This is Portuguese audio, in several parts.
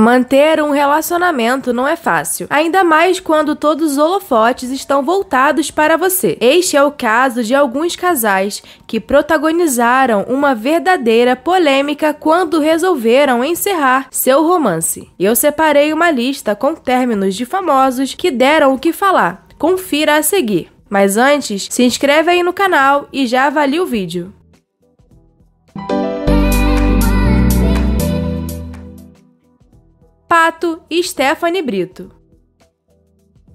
Manter um relacionamento não é fácil, ainda mais quando todos os holofotes estão voltados para você. Este é o caso de alguns casais que protagonizaram uma verdadeira polêmica quando resolveram encerrar seu romance. Eu separei uma lista com términos de famosos que deram o que falar. Confira a seguir. Mas antes, se inscreve aí no canal e já avalie o vídeo. Pato e Stephanie Brito.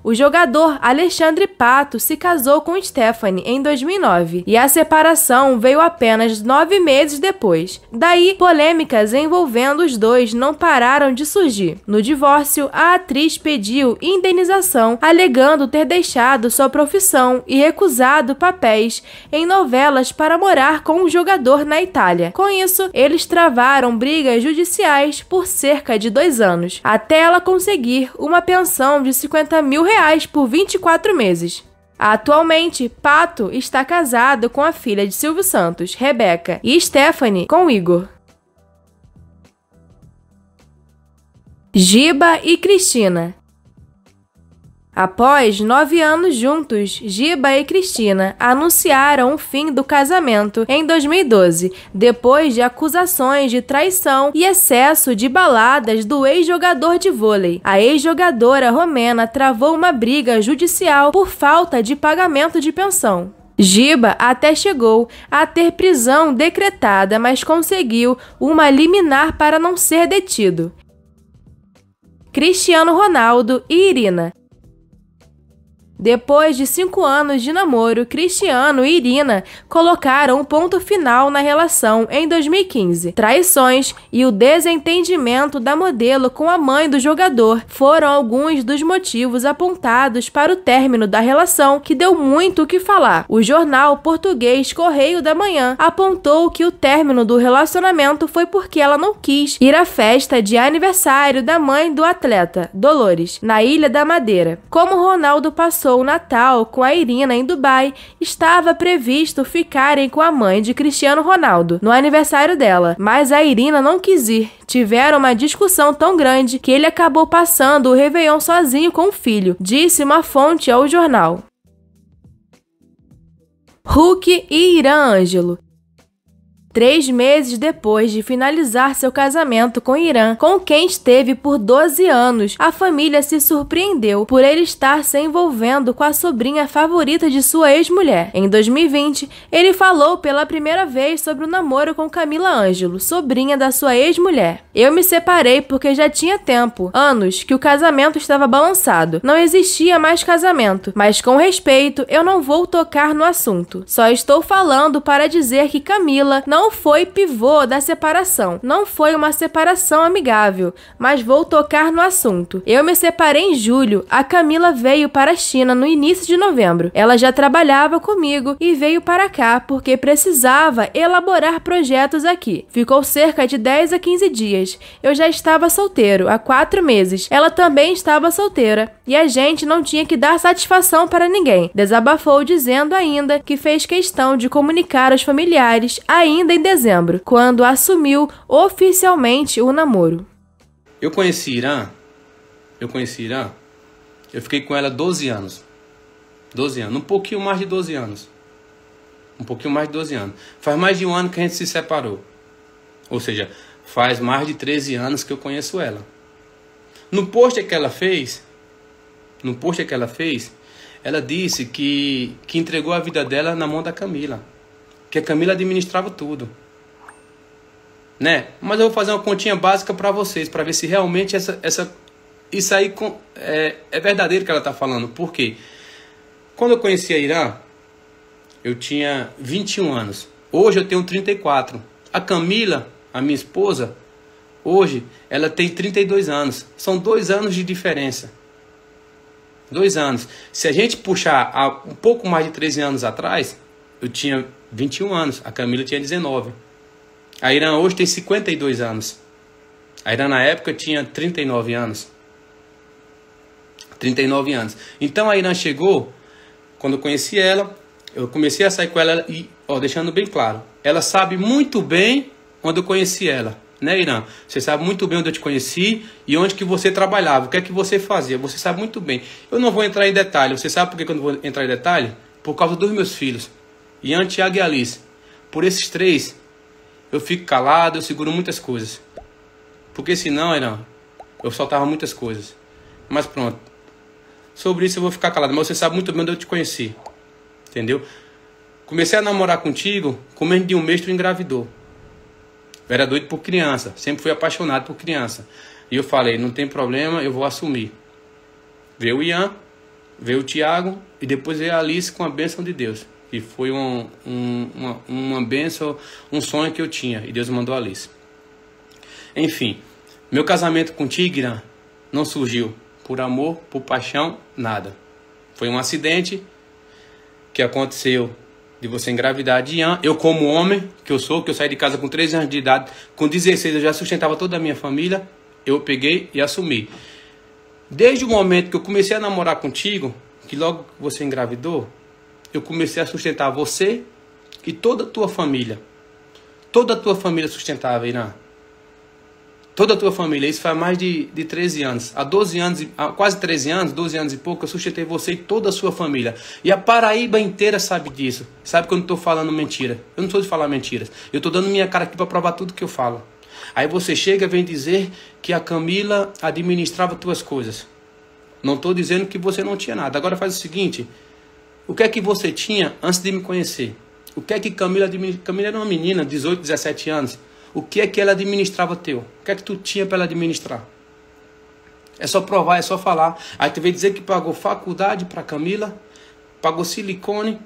O jogador Alexandre Pato se casou com Stephanie em 2009 e a separação veio apenas nove meses depois. Daí, polêmicas envolvendo os dois não pararam de surgir. No divórcio, a atriz pediu indenização, alegando ter deixado sua profissão e recusado papéis em novelas para morar com o jogador na Itália. Com isso, eles travaram brigas judiciais por cerca de dois anos, até ela conseguir uma pensão de 50 mil reais reais por 24 meses. Atualmente, Pato está casado com a filha de Silvio Santos, Rebeca, e Stephanie com Igor. Giba e Cristina. Após nove anos juntos, Giba e Cristina anunciaram o fim do casamento em 2012, depois de acusações de traição e excesso de baladas do ex-jogador de vôlei. A ex-jogadora romena travou uma briga judicial por falta de pagamento de pensão. Giba até chegou a ter prisão decretada, mas conseguiu uma liminar para não ser detido. Cristiano Ronaldo e Irina depois de cinco anos de namoro, Cristiano e Irina colocaram um ponto final na relação em 2015. Traições e o desentendimento da modelo com a mãe do jogador foram alguns dos motivos apontados para o término da relação, que deu muito o que falar. O jornal português Correio da Manhã apontou que o término do relacionamento foi porque ela não quis ir à festa de aniversário da mãe do atleta, Dolores, na Ilha da Madeira. Como Ronaldo passou passou o Natal com a Irina em Dubai, estava previsto ficarem com a mãe de Cristiano Ronaldo no aniversário dela, mas a Irina não quis ir. Tiveram uma discussão tão grande que ele acabou passando o Réveillon sozinho com o filho, disse uma fonte ao jornal. Hulk e Irã Ângelo três meses depois de finalizar seu casamento com Irã, com quem esteve por 12 anos. A família se surpreendeu por ele estar se envolvendo com a sobrinha favorita de sua ex-mulher. Em 2020, ele falou pela primeira vez sobre o namoro com Camila Ângelo, sobrinha da sua ex-mulher. Eu me separei porque já tinha tempo, anos, que o casamento estava balançado. Não existia mais casamento, mas com respeito, eu não vou tocar no assunto. Só estou falando para dizer que Camila não não foi pivô da separação, não foi uma separação amigável, mas vou tocar no assunto. Eu me separei em julho, a Camila veio para a China no início de novembro. Ela já trabalhava comigo e veio para cá porque precisava elaborar projetos aqui. Ficou cerca de 10 a 15 dias. Eu já estava solteiro há quatro meses. Ela também estava solteira e a gente não tinha que dar satisfação para ninguém. Desabafou dizendo ainda que fez questão de comunicar aos familiares ainda em dezembro, quando assumiu oficialmente o namoro. Eu conheci Irã. Eu conheci Irã. Eu fiquei com ela 12 anos. 12 anos, um pouquinho mais de 12 anos. Um pouquinho mais de 12 anos. Faz mais de um ano que a gente se separou. Ou seja, faz mais de 13 anos que eu conheço ela. No post que ela fez, no post que ela fez, ela disse que, que entregou a vida dela na mão da Camila. Porque a Camila administrava tudo. Né? Mas eu vou fazer uma continha básica para vocês, para ver se realmente essa, essa, isso aí com, é, é verdadeiro que ela está falando. Por quê? Quando eu conheci a Irã, eu tinha 21 anos. Hoje eu tenho 34. A Camila, a minha esposa, hoje ela tem 32 anos. São dois anos de diferença. Dois anos. Se a gente puxar um pouco mais de 13 anos atrás, eu tinha 21 anos. A Camila tinha 19. A Irã hoje tem 52 anos. A Irã na época tinha 39 anos. 39 anos. Então a Irã chegou, quando eu conheci ela, eu comecei a sair com ela e, ó, deixando bem claro, ela sabe muito bem onde eu conheci ela, né, Irã? Você sabe muito bem onde eu te conheci e onde que você trabalhava, o que é que você fazia, você sabe muito bem. Eu não vou entrar em detalhe, você sabe por que eu não vou entrar em detalhe? Por causa dos meus filhos. Ian, Tiago e Alice. Por esses três, eu fico calado, eu seguro muitas coisas. Porque senão, não, eu soltava muitas coisas. Mas pronto. Sobre isso eu vou ficar calado. Mas você sabe muito bem onde eu te conheci. Entendeu? Comecei a namorar contigo, com menos de um mês tu engravidou. Eu era doido por criança, sempre fui apaixonado por criança. E eu falei, não tem problema, eu vou assumir. Veio o Ian, veio o Tiago e depois veio a Alice com a bênção de Deus. E foi um, um, uma, uma benção, um sonho que eu tinha. E Deus mandou a Alice. Enfim, meu casamento com não surgiu por amor, por paixão, nada. Foi um acidente que aconteceu de você engravidar de Ian. Eu, como homem que eu sou, que eu saí de casa com 13 anos de idade, com 16 eu já sustentava toda a minha família, eu peguei e assumi. Desde o momento que eu comecei a namorar contigo, que logo você engravidou, eu comecei a sustentar você e toda a tua família. Toda a tua família é sustentava, Irã. Toda a tua família. Isso faz mais de, de 13 anos. Há 12 anos, há quase 13 anos, 12 anos e pouco, eu sustentei você e toda a sua família. E a Paraíba inteira sabe disso. Sabe que eu não estou falando mentira. Eu não estou de falar mentiras. Eu estou dando minha cara aqui para provar tudo que eu falo. Aí você chega e vem dizer que a Camila administrava tuas coisas. Não estou dizendo que você não tinha nada. Agora faz o seguinte, o que é que você tinha antes de me conhecer? O que é que Camila administrava? Camila era uma menina, 18, 17 anos. O que é que ela administrava teu? O que é que tu tinha para ela administrar? É só provar, é só falar. Aí tu veio dizer que pagou faculdade para Camila, pagou silicone,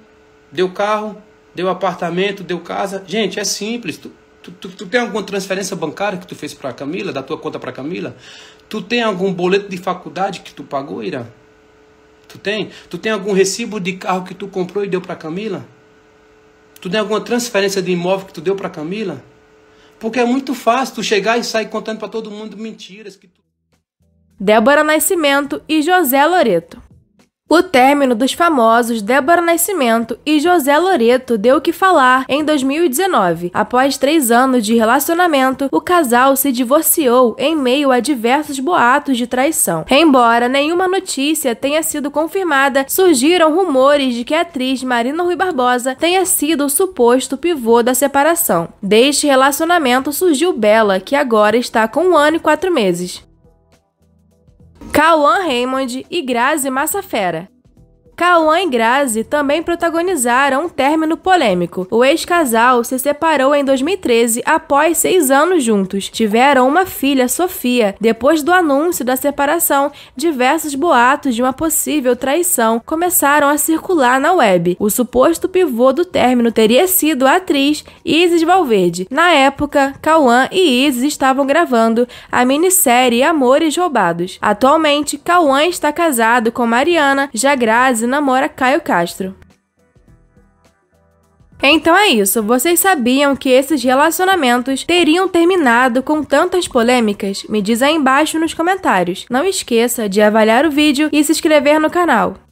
deu carro, deu apartamento, deu casa. Gente, é simples. Tu, tu, tu, tu tem alguma transferência bancária que tu fez para Camila, da tua conta para Camila? Tu tem algum boleto de faculdade que tu pagou, Ira? Tu tem? Tu tem algum recibo de carro que tu comprou e deu para Camila? Tu tem alguma transferência de imóvel que tu deu para Camila? Porque é muito fácil tu chegar e sair contando para todo mundo mentiras que tu... Débora Nascimento e José Loreto. O término dos famosos Débora Nascimento e José Loreto deu o que falar em 2019. Após três anos de relacionamento, o casal se divorciou em meio a diversos boatos de traição. Embora nenhuma notícia tenha sido confirmada, surgiram rumores de que a atriz Marina Rui Barbosa tenha sido o suposto pivô da separação. Deste relacionamento surgiu Bela, que agora está com um ano e quatro meses. Cauã Raymond e Grazi Massafera. Cauã e Grazi também protagonizaram um término polêmico. O ex-casal se separou em 2013 após seis anos juntos. Tiveram uma filha, Sofia. Depois do anúncio da separação, diversos boatos de uma possível traição começaram a circular na web. O suposto pivô do término teria sido a atriz Isis Valverde. Na época, Cauã e Isis estavam gravando a minissérie Amores Roubados. Atualmente, Cauã está casado com Mariana, já Grazi namora Caio Castro. Então é isso, vocês sabiam que esses relacionamentos teriam terminado com tantas polêmicas? Me diz aí embaixo nos comentários. Não esqueça de avaliar o vídeo e se inscrever no canal.